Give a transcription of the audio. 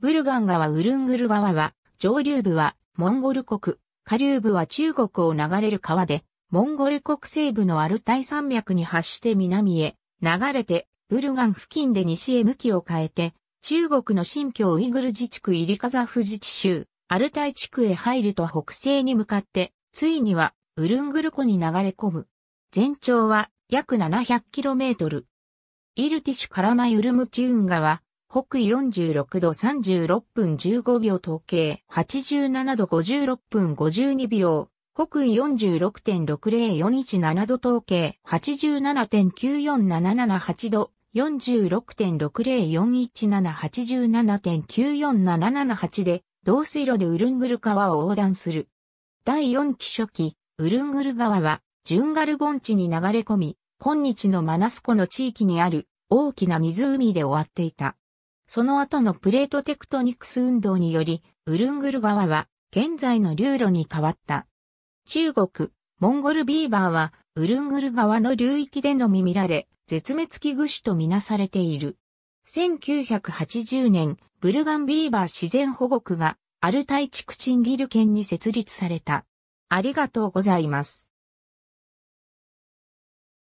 ブルガン川ウルングル川は、上流部はモンゴル国、下流部は中国を流れる川で、モンゴル国西部のアルタイ山脈に発して南へ流れて、ブルガン付近で西へ向きを変えて、中国の新疆ウイグル自治区イリカザフ自治州、アルタイ地区へ入ると北西に向かって、ついにはウルングル湖に流れ込む。全長は約 700km。イルティシュカラマユルムチューン川、北緯46度36分15秒統計、87度56分52秒、北緯46.60417度統計、87.94778度、46.6041787.94778で、同水路でウルングル川を横断する。第4期初期、ウルングル川は、ジュンガル盆地に流れ込み、今日のマナスコの地域にある大きな湖で終わっていた。その後のプレートテクトニクス運動により、ウルングル川は現在の流路に変わった。中国、モンゴルビーバーはウルングル川の流域でのみ見られ、絶滅危惧種とみなされている。1980年、ブルガンビーバー自然保護区がアルタイ地区チンギル県に設立された。ありがとうございます。